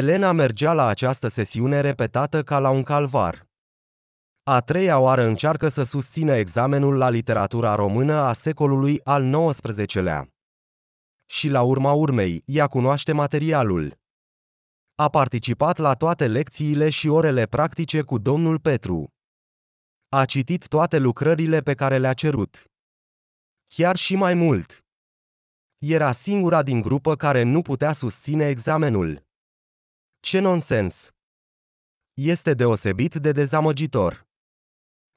Elena mergea la această sesiune repetată ca la un calvar. A treia oară încearcă să susțină examenul la literatura română a secolului al XIX-lea. Și la urma urmei, ea cunoaște materialul. A participat la toate lecțiile și orele practice cu domnul Petru. A citit toate lucrările pe care le-a cerut. Chiar și mai mult. Era singura din grupă care nu putea susține examenul. Ce nonsens! Este deosebit de dezamăgitor.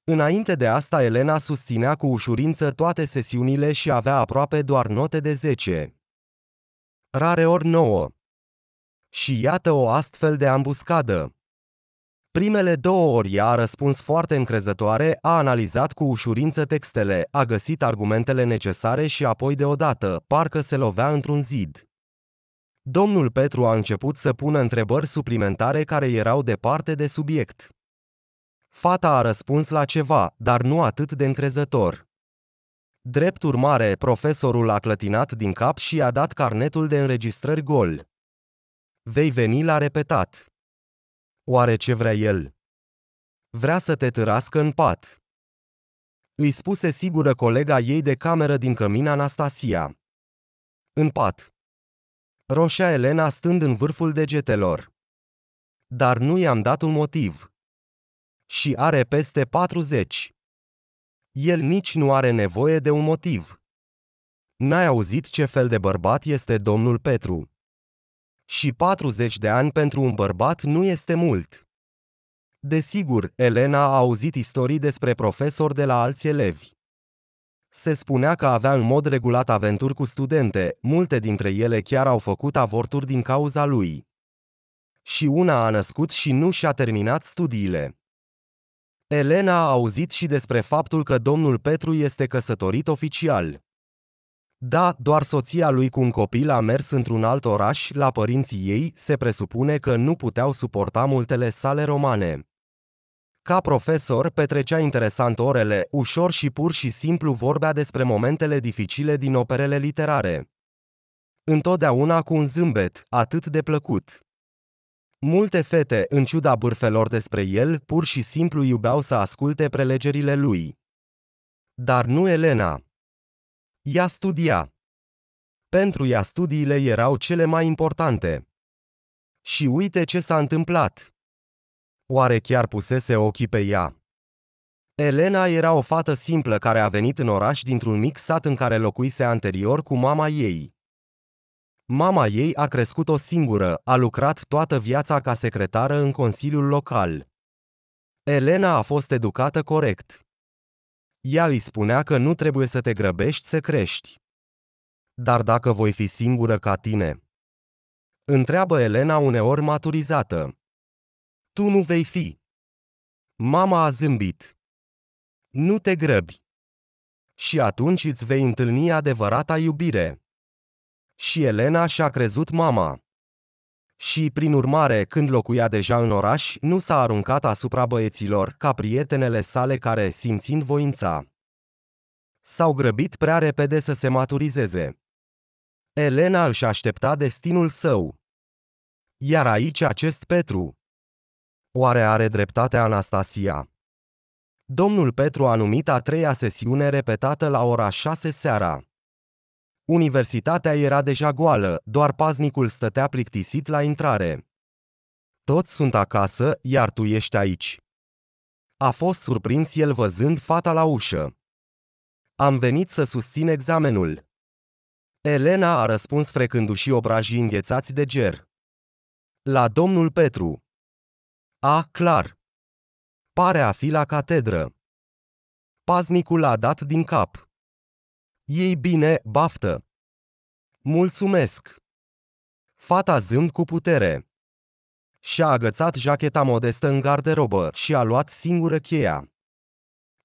Înainte de asta Elena susținea cu ușurință toate sesiunile și avea aproape doar note de 10. Rare ori 9. Și iată o astfel de ambuscadă. Primele două ori ea a răspuns foarte încrezătoare, a analizat cu ușurință textele, a găsit argumentele necesare și apoi deodată, parcă se lovea într-un zid. Domnul Petru a început să pună întrebări suplimentare care erau departe de subiect. Fata a răspuns la ceva, dar nu atât de întrezător. Drept urmare, profesorul a clătinat din cap și a dat carnetul de înregistrări gol. Vei veni la repetat. Oare ce vrea el? Vrea să te târască în pat. Îi spuse sigură colega ei de cameră din cămin Anastasia. În pat roșea Elena stând în vârful degetelor. Dar nu i-am dat un motiv. Și are peste 40. El nici nu are nevoie de un motiv. N-ai auzit ce fel de bărbat este domnul Petru. Și 40 de ani pentru un bărbat nu este mult. Desigur, Elena a auzit istorii despre profesori de la alți elevi. Se spunea că avea în mod regulat aventuri cu studente, multe dintre ele chiar au făcut avorturi din cauza lui. Și una a născut și nu și-a terminat studiile. Elena a auzit și despre faptul că domnul Petru este căsătorit oficial. Da, doar soția lui cu un copil a mers într-un alt oraș la părinții ei, se presupune că nu puteau suporta multele sale romane. Ca profesor petrecea interesant orele, ușor și pur și simplu vorbea despre momentele dificile din operele literare. Întotdeauna cu un zâmbet, atât de plăcut. Multe fete, în ciuda bârfelor despre el, pur și simplu iubeau să asculte prelegerile lui. Dar nu Elena. Ea studia. Pentru ea studiile erau cele mai importante. Și uite ce s-a întâmplat. Oare chiar pusese ochii pe ea? Elena era o fată simplă care a venit în oraș dintr-un mic sat în care locuise anterior cu mama ei. Mama ei a crescut-o singură, a lucrat toată viața ca secretară în consiliul local. Elena a fost educată corect. Ea îi spunea că nu trebuie să te grăbești să crești. Dar dacă voi fi singură ca tine? Întreabă Elena uneori maturizată. Tu nu vei fi. Mama a zâmbit. Nu te grăbi. Și atunci îți vei întâlni adevărata iubire. Și Elena și-a crezut mama. Și, prin urmare, când locuia deja în oraș, nu s-a aruncat asupra băieților, ca prietenele sale care, simțind voința, s-au grăbit prea repede să se maturizeze. Elena își aștepta destinul său. Iar aici acest Petru, Oare are dreptate Anastasia? Domnul Petru a numit a treia sesiune repetată la ora 6 seara. Universitatea era deja goală, doar paznicul stătea plictisit la intrare. Toți sunt acasă, iar tu ești aici. A fost surprins el văzând fata la ușă. Am venit să susțin examenul. Elena a răspuns frecându-și obrajii înghețați de ger. La domnul Petru. A, clar. Pare a fi la catedră. Paznicul a dat din cap. Ei bine, baftă. Mulțumesc. Fata zâmb cu putere. Și-a agățat jacheta modestă în garderobă și a luat singură cheia.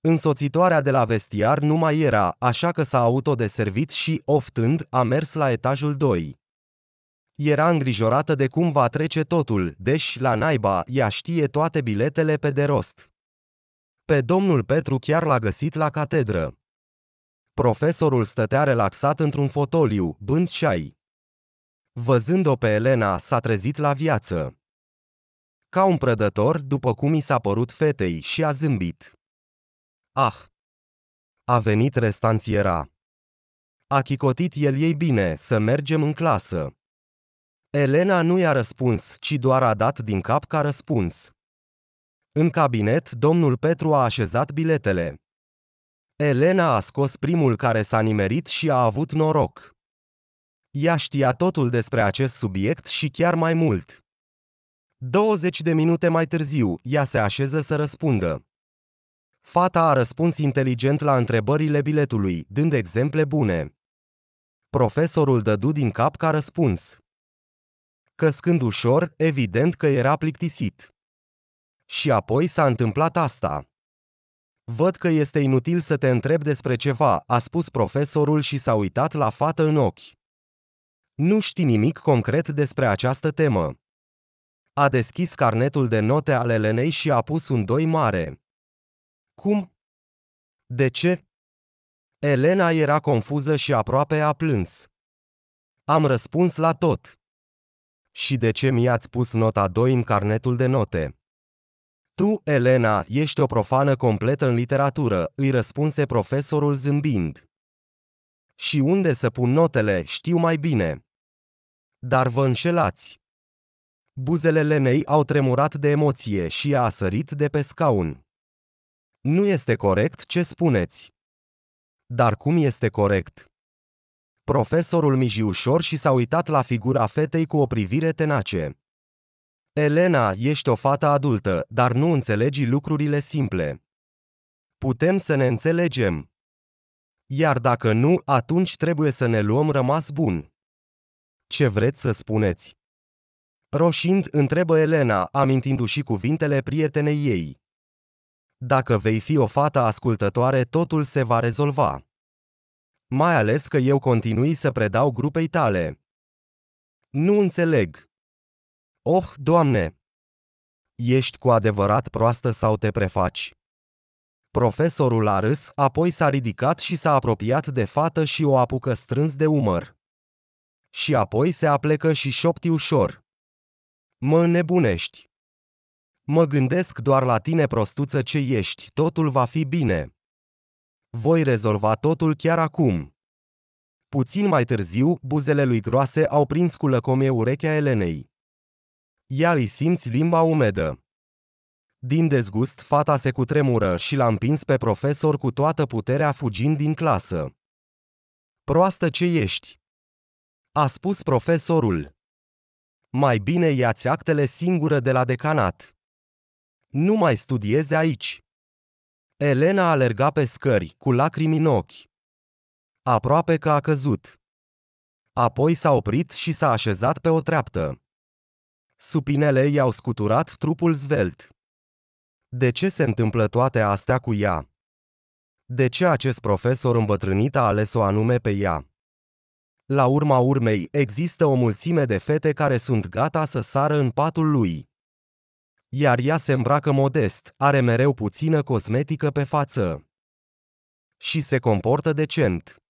Însoțitoarea de la vestiar nu mai era, așa că s-a autodeservit și, oftând, a mers la etajul 2. Era îngrijorată de cum va trece totul, deși la naiba ea știe toate biletele pe de rost. Pe domnul Petru chiar l-a găsit la catedră. Profesorul stătea relaxat într-un fotoliu, bând ceai. Văzând-o pe Elena, s-a trezit la viață. Ca un prădător, după cum i s-a părut fetei și a zâmbit. Ah! A venit restanțiera. A chicotit el ei bine, să mergem în clasă. Elena nu i-a răspuns, ci doar a dat din cap ca răspuns. În cabinet, domnul Petru a așezat biletele. Elena a scos primul care s-a nimerit și a avut noroc. Ea știa totul despre acest subiect și chiar mai mult. 20 de minute mai târziu, ea se așeză să răspundă. Fata a răspuns inteligent la întrebările biletului, dând exemple bune. Profesorul dădu din cap ca răspuns căscând ușor, evident că era plictisit. Și apoi s-a întâmplat asta. Văd că este inutil să te întreb despre ceva, a spus profesorul și s-a uitat la fată în ochi. Nu știi nimic concret despre această temă. A deschis carnetul de note ale Lenei și a pus un doi mare. Cum? De ce? Elena era confuză și aproape a plâns. Am răspuns la tot. Și de ce mi-ați pus nota 2 în carnetul de note? Tu, Elena, ești o profană completă în literatură, îi răspunse profesorul zâmbind. Și unde să pun notele, știu mai bine. Dar vă înșelați. Buzele Lenei au tremurat de emoție și a sărit de pe scaun. Nu este corect ce spuneți. Dar cum este corect? Profesorul miji ușor și s-a uitat la figura fetei cu o privire tenace. Elena, ești o fată adultă, dar nu înțelegi lucrurile simple. Putem să ne înțelegem. Iar dacă nu, atunci trebuie să ne luăm rămas bun. Ce vreți să spuneți? Roșind, întrebă Elena, amintindu-și cuvintele prietenei ei. Dacă vei fi o fată ascultătoare, totul se va rezolva mai ales că eu continui să predau grupei tale. Nu înțeleg. Oh, Doamne! Ești cu adevărat proastă sau te prefaci? Profesorul a râs, apoi s-a ridicat și s-a apropiat de fată și o apucă strâns de umăr. Și apoi se aplecă și șopti ușor. Mă nebunești! Mă gândesc doar la tine prostuță ce ești, totul va fi bine. Voi rezolva totul chiar acum. Puțin mai târziu, buzele lui groase au prins cu lăcomie urechea Elenei. Ea îi simți limba umedă. Din dezgust, fata se cutremură și l-a împins pe profesor cu toată puterea fugind din clasă. Proastă ce ești! A spus profesorul. Mai bine ia-ți actele singură de la decanat. Nu mai studiezi aici. Elena alerga pe scări, cu lacrimi în ochi. Aproape că a căzut. Apoi s-a oprit și s-a așezat pe o treaptă. Supinele i-au scuturat trupul zvelt. De ce se întâmplă toate astea cu ea? De ce acest profesor îmbătrânit a ales-o anume pe ea? La urma urmei, există o mulțime de fete care sunt gata să sară în patul lui iar ea se îmbracă modest, are mereu puțină cosmetică pe față și se comportă decent.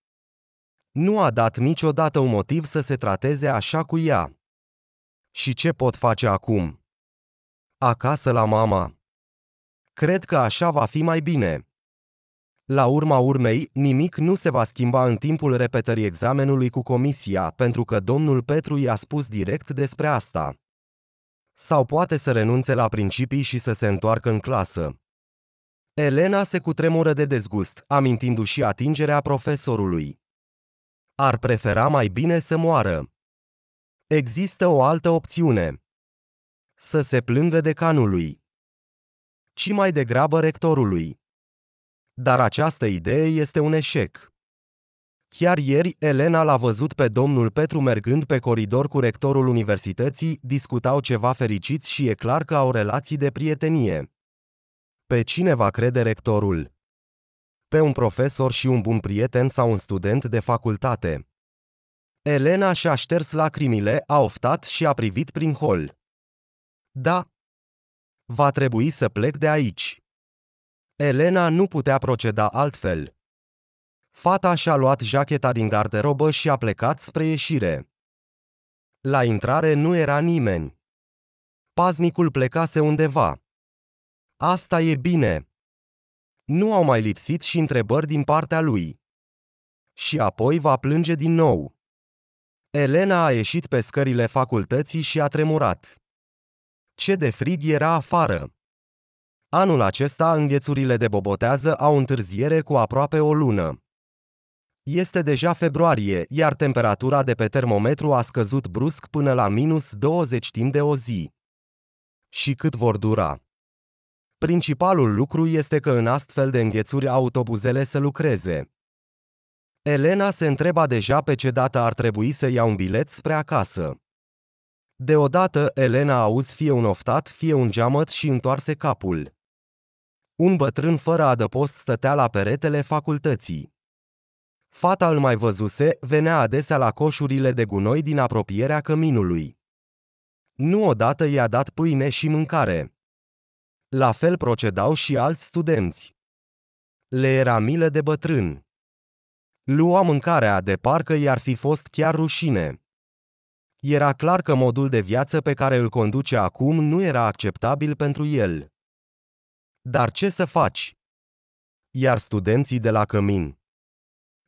Nu a dat niciodată un motiv să se trateze așa cu ea. Și ce pot face acum? Acasă la mama. Cred că așa va fi mai bine. La urma urmei, nimic nu se va schimba în timpul repetării examenului cu comisia, pentru că domnul Petru i-a spus direct despre asta sau poate să renunțe la principii și să se întoarcă în clasă. Elena se cutremură de dezgust, amintindu-și atingerea profesorului. Ar prefera mai bine să moară. Există o altă opțiune. Să se plângă decanului. Ci mai degrabă rectorului. Dar această idee este un eșec. Chiar ieri, Elena l-a văzut pe domnul Petru mergând pe coridor cu rectorul universității, discutau ceva fericiți și e clar că au relații de prietenie. Pe cine va crede rectorul? Pe un profesor și un bun prieten sau un student de facultate. Elena și-a șters lacrimile, a oftat și a privit prin hol. Da. Va trebui să plec de aici. Elena nu putea proceda altfel. Fata și-a luat jacheta din garderobă și a plecat spre ieșire. La intrare nu era nimeni. Paznicul plecase undeva. Asta e bine. Nu au mai lipsit și întrebări din partea lui. Și apoi va plânge din nou. Elena a ieșit pe scările facultății și a tremurat. Ce de frig era afară! Anul acesta înghețurile de bobotează au întârziere cu aproape o lună. Este deja februarie, iar temperatura de pe termometru a scăzut brusc până la minus 20 timp de o zi. Și cât vor dura? Principalul lucru este că în astfel de înghețuri autobuzele să lucreze. Elena se întreba deja pe ce dată ar trebui să ia un bilet spre acasă. Deodată Elena auzi fie un oftat, fie un geamăt și întoarse capul. Un bătrân fără adăpost stătea la peretele facultății. Fata îl mai văzuse, venea adesea la coșurile de gunoi din apropierea căminului. Nu odată i-a dat pâine și mâncare. La fel procedau și alți studenți. Le era milă de bătrân. Lua mâncarea de parcă i-ar fi fost chiar rușine. Era clar că modul de viață pe care îl conduce acum nu era acceptabil pentru el. Dar ce să faci? Iar studenții de la cămin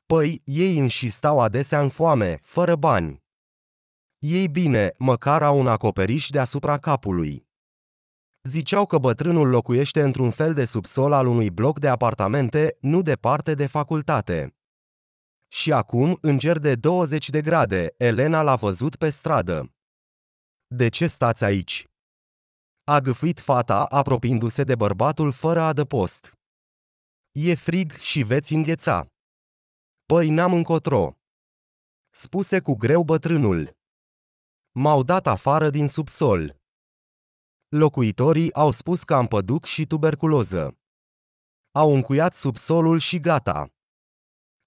Păi, ei înși stau adesea în foame, fără bani. Ei bine, măcar au un acoperiș deasupra capului. Ziceau că bătrânul locuiește într-un fel de subsol al unui bloc de apartamente, nu departe de facultate. Și acum, în ger de 20 de grade, Elena l-a văzut pe stradă. De ce stați aici? A gâfuit fata, apropiindu-se de bărbatul fără adăpost. E frig și veți îngheța. Păi n-am încotro. Spuse cu greu bătrânul. M-au dat afară din subsol. Locuitorii au spus că am păduc și tuberculoză. Au încuiat subsolul și gata.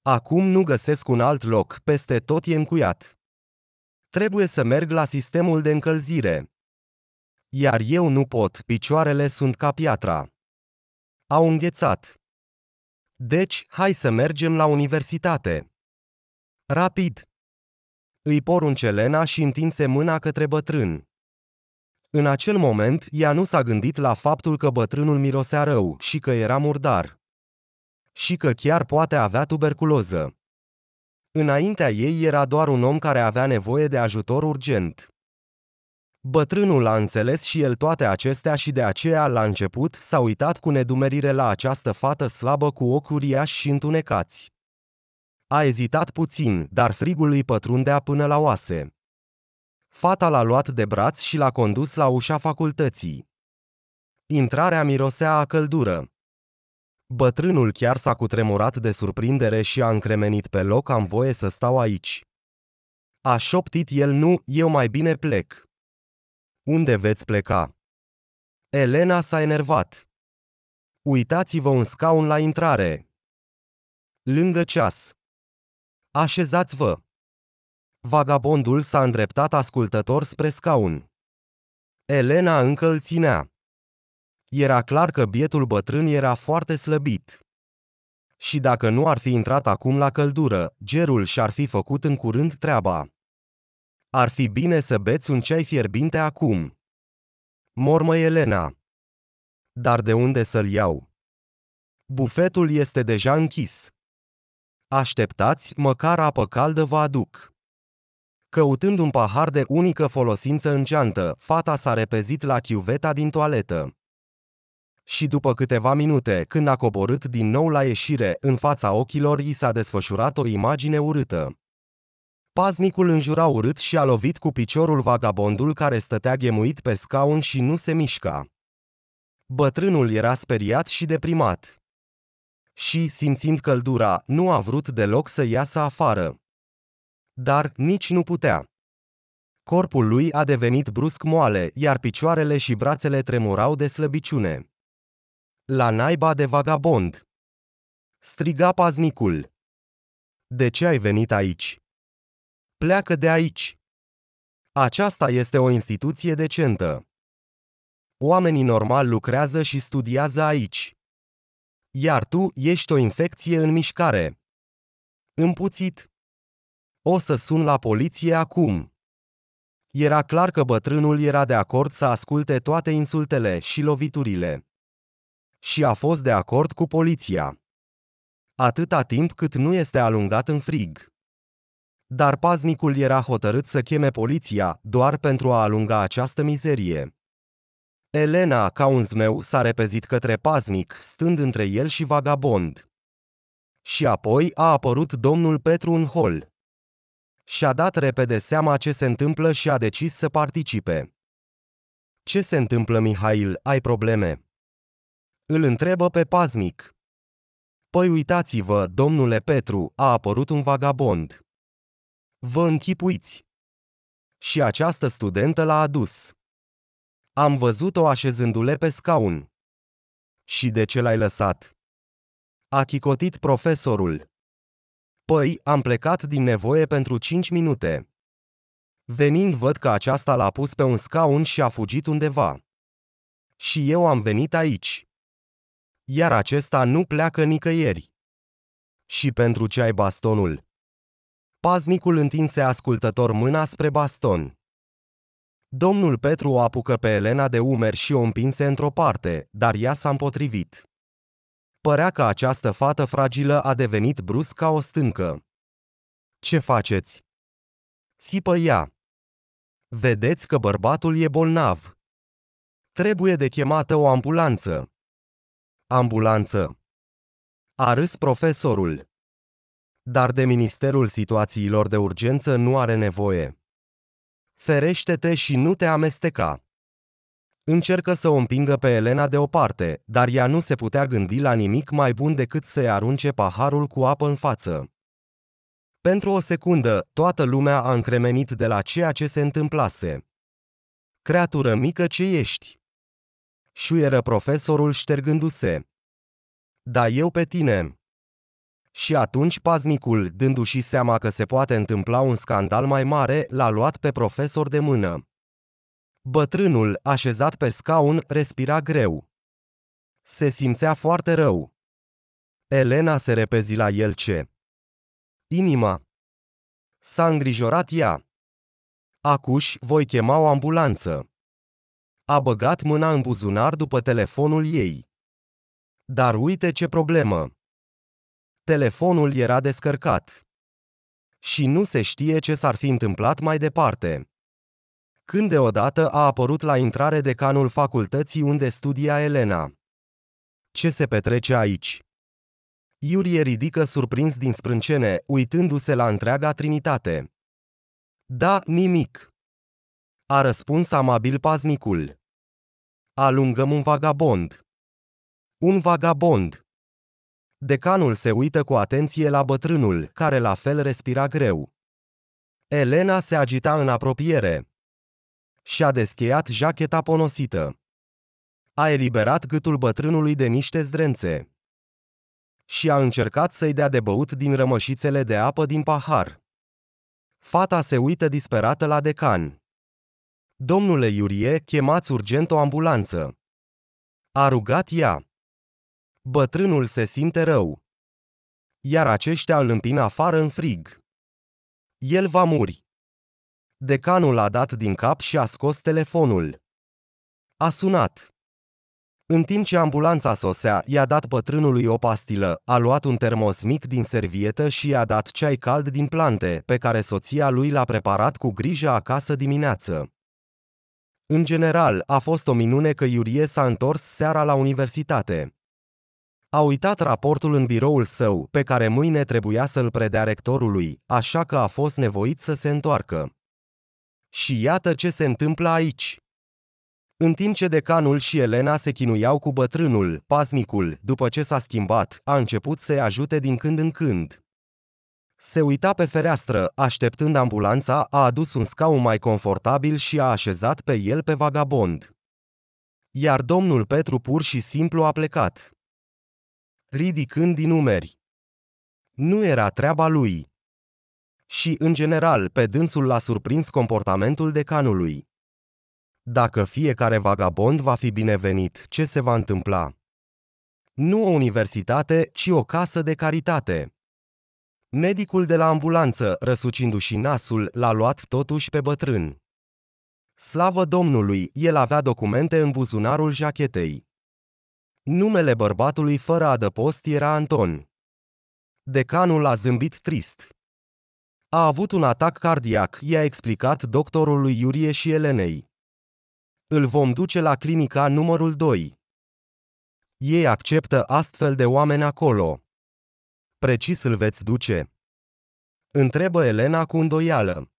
Acum nu găsesc un alt loc, peste tot e încuiat. Trebuie să merg la sistemul de încălzire. Iar eu nu pot, picioarele sunt ca piatra. Au înghețat. Deci, hai să mergem la universitate. Rapid! Îi porunce Lena și întinse mâna către bătrân. În acel moment, ea nu s-a gândit la faptul că bătrânul mirosea rău și că era murdar. Și că chiar poate avea tuberculoză. Înaintea ei era doar un om care avea nevoie de ajutor urgent. Bătrânul a înțeles și el toate acestea și de aceea la început s-a uitat cu nedumerire la această fată slabă cu ochi uriași și întunecați. A ezitat puțin, dar frigul îi pătrundea până la oase. Fata l-a luat de braț și l-a condus la ușa facultății. Intrarea mirosea a căldură. Bătrânul chiar s-a cutremurat de surprindere și a încremenit pe loc am voie să stau aici. A șoptit el nu, eu mai bine plec. Unde veți pleca? Elena s-a enervat. Uitați-vă un scaun la intrare. Lângă ceas. Așezați-vă. Vagabondul s-a îndreptat ascultător spre scaun. Elena încă îl ținea. Era clar că bietul bătrân era foarte slăbit. Și dacă nu ar fi intrat acum la căldură, gerul și-ar fi făcut în curând treaba. Ar fi bine să beți un ceai fierbinte acum. Mormă Elena. Dar de unde să-l iau? Bufetul este deja închis. Așteptați, măcar apă caldă vă aduc. Căutând un pahar de unică folosință în geantă, fata s-a repezit la chiuveta din toaletă. Și după câteva minute, când a coborât din nou la ieșire, în fața ochilor i s-a desfășurat o imagine urâtă. Paznicul înjura urât și a lovit cu piciorul vagabondul care stătea ghemuit pe scaun și nu se mișca. Bătrânul era speriat și deprimat. Și, simțind căldura, nu a vrut deloc să iasă afară. Dar nici nu putea. Corpul lui a devenit brusc moale, iar picioarele și brațele tremurau de slăbiciune. La naiba de vagabond! Striga paznicul. De ce ai venit aici? Pleacă de aici! Aceasta este o instituție decentă. Oamenii normal lucrează și studiază aici. Iar tu ești o infecție în mișcare. Împuțit. O să sun la poliție acum. Era clar că bătrânul era de acord să asculte toate insultele și loviturile. Și a fost de acord cu poliția. Atâta timp cât nu este alungat în frig. Dar paznicul era hotărât să cheme poliția, doar pentru a alunga această mizerie. Elena, ca un zmeu, s-a repezit către paznic, stând între el și vagabond. Și apoi a apărut domnul Petru în hol. Și-a dat repede seama ce se întâmplă și a decis să participe. Ce se întâmplă, Mihail, ai probleme? Îl întrebă pe paznic. Păi uitați-vă, domnule Petru, a apărut un vagabond. Vă închipuiți! Și această studentă l-a adus. Am văzut-o așezându-le pe scaun. Și de ce l-ai lăsat? A chicotit profesorul. Păi, am plecat din nevoie pentru cinci minute. Venind văd că aceasta l-a pus pe un scaun și a fugit undeva. Și eu am venit aici. Iar acesta nu pleacă nicăieri. Și pentru ce ai bastonul? Paznicul întinse ascultător mâna spre baston. Domnul Petru o apucă pe Elena de umeri și o împinse într-o parte, dar ea s-a împotrivit. Părea că această fată fragilă a devenit brusc ca o stâncă. Ce faceți? Sipă ea. Vedeți că bărbatul e bolnav. Trebuie de chemată o ambulanță. Ambulanță. A râs profesorul dar de Ministerul Situațiilor de Urgență nu are nevoie. Ferește-te și nu te amesteca. Încercă să o împingă pe Elena deoparte, dar ea nu se putea gândi la nimic mai bun decât să-i arunce paharul cu apă în față. Pentru o secundă, toată lumea a încremenit de la ceea ce se întâmplase. Creatură mică ce ești! Șuieră profesorul ștergându-se. Da eu pe tine! Și atunci paznicul, dându-și seama că se poate întâmpla un scandal mai mare, l-a luat pe profesor de mână. Bătrânul, așezat pe scaun, respira greu. Se simțea foarte rău. Elena se repezi la el ce. Inima. S-a îngrijorat ea. Acuși voi chema o ambulanță. A băgat mâna în buzunar după telefonul ei. Dar uite ce problemă! Telefonul era descărcat. Și nu se știe ce s-ar fi întâmplat mai departe. Când deodată a apărut la intrare decanul facultății unde studia Elena. Ce se petrece aici? Iurie ridică surprins din sprâncene, uitându-se la întreaga trinitate. Da, nimic. A răspuns amabil paznicul. Alungăm un vagabond. Un vagabond. Decanul se uită cu atenție la bătrânul, care la fel respira greu. Elena se agita în apropiere. Și-a descheiat jacheta ponosită. A eliberat gâtul bătrânului de niște zdrențe. Și a încercat să-i dea de băut din rămășițele de apă din pahar. Fata se uită disperată la decan. Domnule Iurie, chemați urgent o ambulanță. A rugat ea. Bătrânul se simte rău. Iar aceștia îl împin afară în frig. El va muri. Decanul a dat din cap și a scos telefonul. A sunat. În timp ce ambulanța sosea, i-a dat bătrânului o pastilă, a luat un termos mic din servietă și i-a dat ceai cald din plante, pe care soția lui l-a preparat cu grijă acasă dimineață. În general, a fost o minune că Iurie s-a întors seara la universitate. A uitat raportul în biroul său, pe care mâine trebuia să-l predea rectorului, așa că a fost nevoit să se întoarcă. Și iată ce se întâmplă aici. În timp ce decanul și Elena se chinuiau cu bătrânul, pasnicul, după ce s-a schimbat, a început să-i ajute din când în când. Se uita pe fereastră, așteptând ambulanța, a adus un scaun mai confortabil și a așezat pe el pe vagabond. Iar domnul Petru pur și simplu a plecat ridicând din numeri. Nu era treaba lui. Și, în general, pe dânsul l-a surprins comportamentul decanului. Dacă fiecare vagabond va fi binevenit, ce se va întâmpla? Nu o universitate, ci o casă de caritate. Medicul de la ambulanță, răsucindu-și nasul, l-a luat totuși pe bătrân. Slavă Domnului, el avea documente în buzunarul jachetei. Numele bărbatului fără adăpost era Anton. Decanul a zâmbit trist. A avut un atac cardiac, i-a explicat doctorul lui Iurie și Elenei. Îl vom duce la clinica numărul 2. Ei acceptă astfel de oameni acolo. Precis îl veți duce? Întrebă Elena cu îndoială.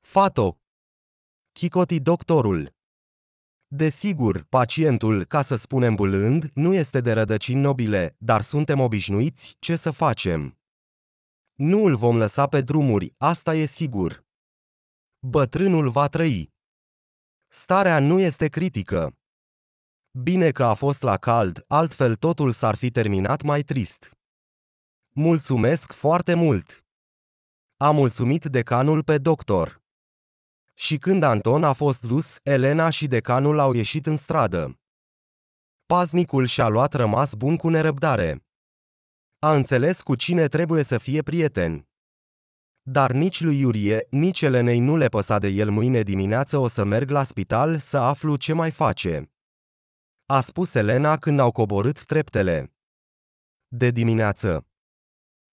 Fato. Chicoti doctorul. Desigur, pacientul, ca să spunem bulând, nu este de rădăcini nobile, dar suntem obișnuiți, ce să facem? Nu îl vom lăsa pe drumuri, asta e sigur. Bătrânul va trăi. Starea nu este critică. Bine că a fost la cald, altfel totul s-ar fi terminat mai trist. Mulțumesc foarte mult! A mulțumit decanul pe doctor. Și când Anton a fost dus, Elena și decanul au ieșit în stradă. Paznicul și-a luat rămas bun cu nerăbdare. A înțeles cu cine trebuie să fie prieten. Dar nici lui Iurie, nici Elenei nu le păsa de el mâine dimineață o să merg la spital să aflu ce mai face. A spus Elena când au coborât treptele. De dimineață.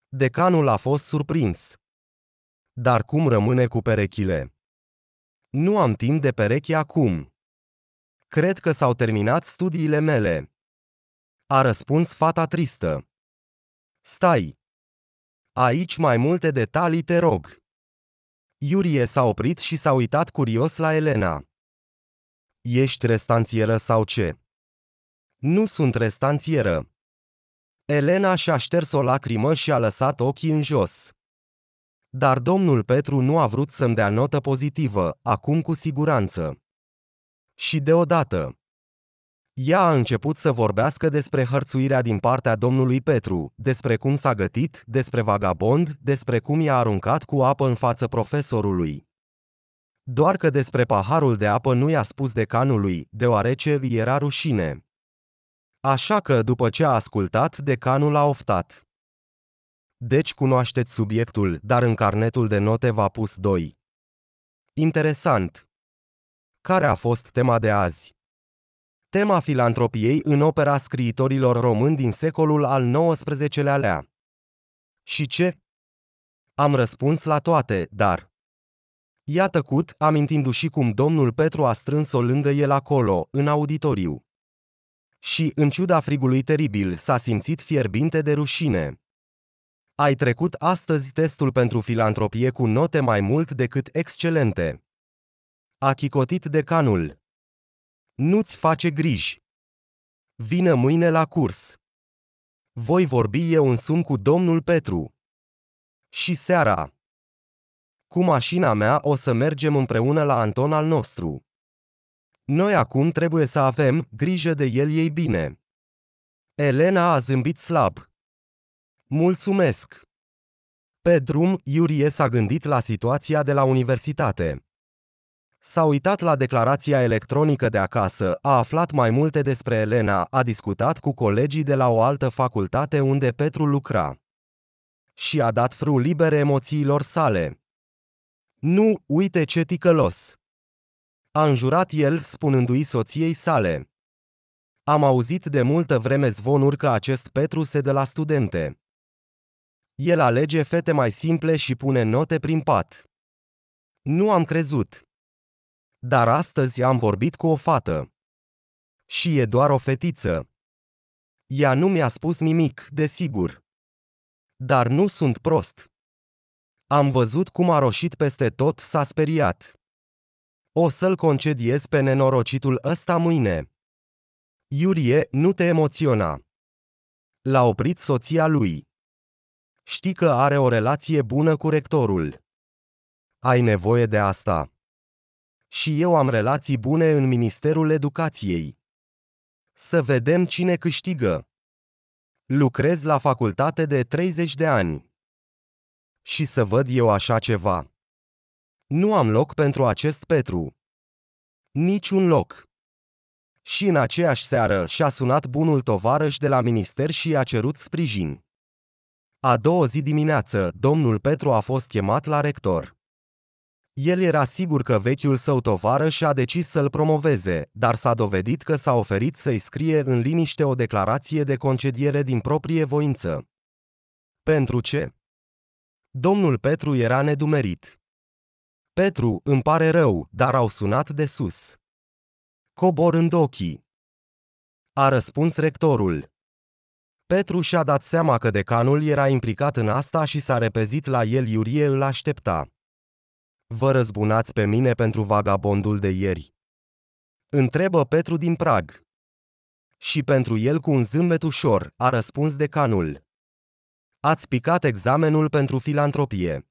Decanul a fost surprins. Dar cum rămâne cu perechile? Nu am timp de pereche acum. Cred că s-au terminat studiile mele. A răspuns fata tristă. Stai. Aici mai multe detalii te rog. Iurie s-a oprit și s-a uitat curios la Elena. Ești restanțieră sau ce? Nu sunt restanțieră. Elena și-a șters o lacrimă și a lăsat ochii în jos. Dar domnul Petru nu a vrut să-mi dea notă pozitivă, acum cu siguranță. Și deodată. Ea a început să vorbească despre hărțuirea din partea domnului Petru, despre cum s-a gătit, despre vagabond, despre cum i-a aruncat cu apă în față profesorului. Doar că despre paharul de apă nu i-a spus decanului, deoarece era rușine. Așa că după ce a ascultat, decanul a oftat. Deci cunoașteți subiectul, dar în carnetul de note v-a pus 2. Interesant. Care a fost tema de azi? Tema filantropiei în opera scriitorilor români din secolul al XIX-lea. Lea. Și ce? Am răspuns la toate, dar... I-a tăcut, amintindu-și cum domnul Petru a strâns-o lângă el acolo, în auditoriu. Și, în ciuda frigului teribil, s-a simțit fierbinte de rușine. Ai trecut astăzi testul pentru filantropie cu note mai mult decât excelente. A chicotit decanul. Nu-ți face griji. Vină mâine la curs. Voi vorbi eu sum cu domnul Petru. Și seara. Cu mașina mea o să mergem împreună la Anton al nostru. Noi acum trebuie să avem grijă de el ei bine. Elena a zâmbit slab. Mulțumesc! Pe drum, Iurie s-a gândit la situația de la universitate. S-a uitat la declarația electronică de acasă, a aflat mai multe despre Elena, a discutat cu colegii de la o altă facultate unde Petru lucra. Și a dat fru liber emoțiilor sale. Nu, uite ce ticălos! A înjurat el, spunându-i soției sale. Am auzit de multă vreme zvonuri că acest Petru se de la studente. El alege fete mai simple și pune note prin pat. Nu am crezut. Dar astăzi am vorbit cu o fată. Și e doar o fetiță. Ea nu mi-a spus nimic, desigur. Dar nu sunt prost. Am văzut cum a roșit peste tot, s-a speriat. O să-l concediez pe nenorocitul ăsta mâine. Iurie, nu te emoționa. L-a oprit soția lui. Știi că are o relație bună cu rectorul. Ai nevoie de asta. Și eu am relații bune în Ministerul Educației. Să vedem cine câștigă. Lucrez la facultate de 30 de ani. Și să văd eu așa ceva. Nu am loc pentru acest Petru. Niciun loc. Și în aceeași seară și-a sunat bunul tovarăș de la minister și i-a cerut sprijin. A doua zi dimineață, domnul Petru a fost chemat la rector. El era sigur că vechiul său tovară și-a decis să-l promoveze, dar s-a dovedit că s-a oferit să-i scrie în liniște o declarație de concediere din proprie voință. Pentru ce? Domnul Petru era nedumerit. Petru, îmi pare rău, dar au sunat de sus. Coborând ochii. A răspuns rectorul. Petru și-a dat seama că decanul era implicat în asta și s-a repezit la el Iurie îl aștepta. Vă răzbunați pe mine pentru vagabondul de ieri. Întrebă Petru din prag. Și pentru el cu un zâmbet ușor, a răspuns decanul. Ați picat examenul pentru filantropie.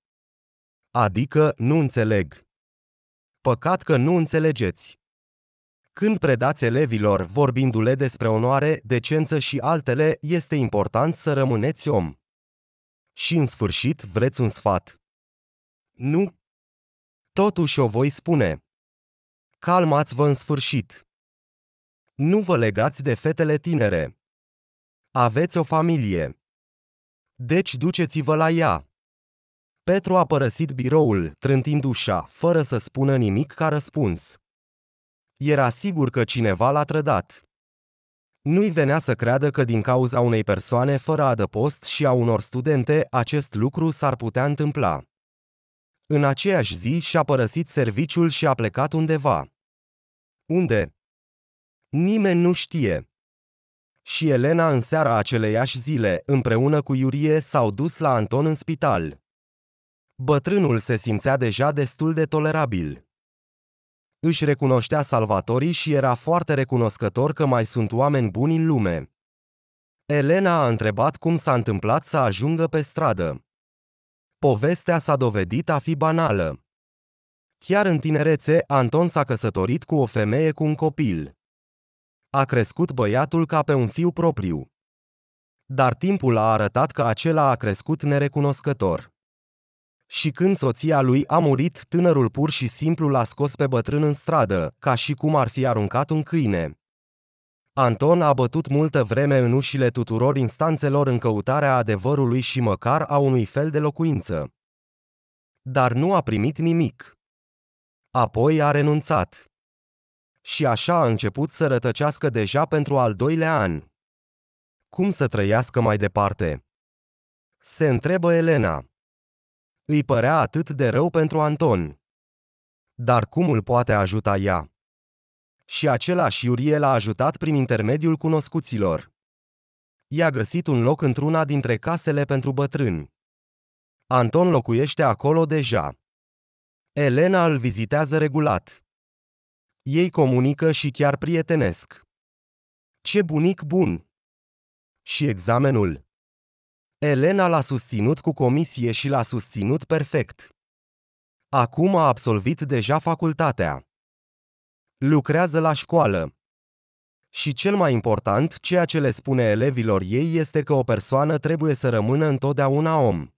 Adică, nu înțeleg. Păcat că nu înțelegeți. Când predați elevilor vorbindu-le despre onoare, decență și altele, este important să rămâneți om. Și în sfârșit vreți un sfat. Nu. Totuși o voi spune. Calmați-vă în sfârșit. Nu vă legați de fetele tinere. Aveți o familie. Deci duceți-vă la ea. Petru a părăsit biroul, trântind ușa, fără să spună nimic ca răspuns. Era sigur că cineva l-a trădat. Nu-i venea să creadă că din cauza unei persoane fără adăpost și a unor studente, acest lucru s-ar putea întâmpla. În aceeași zi și-a părăsit serviciul și a plecat undeva. Unde? Nimeni nu știe. Și Elena în seara aceleiași zile, împreună cu Iurie, s-au dus la Anton în spital. Bătrânul se simțea deja destul de tolerabil. Își recunoștea salvatorii și era foarte recunoscător că mai sunt oameni buni în lume. Elena a întrebat cum s-a întâmplat să ajungă pe stradă. Povestea s-a dovedit a fi banală. Chiar în tinerețe, Anton s-a căsătorit cu o femeie cu un copil. A crescut băiatul ca pe un fiu propriu. Dar timpul a arătat că acela a crescut nerecunoscător. Și când soția lui a murit, tânărul pur și simplu l-a scos pe bătrân în stradă, ca și cum ar fi aruncat un câine. Anton a bătut multă vreme în ușile tuturor instanțelor în căutarea adevărului și măcar a unui fel de locuință. Dar nu a primit nimic. Apoi a renunțat. Și așa a început să rătăcească deja pentru al doilea an. Cum să trăiască mai departe? Se întrebă Elena. Îi părea atât de rău pentru Anton. Dar cum îl poate ajuta ea? Și același Iurie l-a ajutat prin intermediul cunoscuților. I-a găsit un loc într-una dintre casele pentru bătrâni. Anton locuiește acolo deja. Elena îl vizitează regulat. Ei comunică și chiar prietenesc. Ce bunic bun! Și examenul. Elena l-a susținut cu comisie și l-a susținut perfect. Acum a absolvit deja facultatea. Lucrează la școală. Și cel mai important, ceea ce le spune elevilor ei este că o persoană trebuie să rămână întotdeauna om.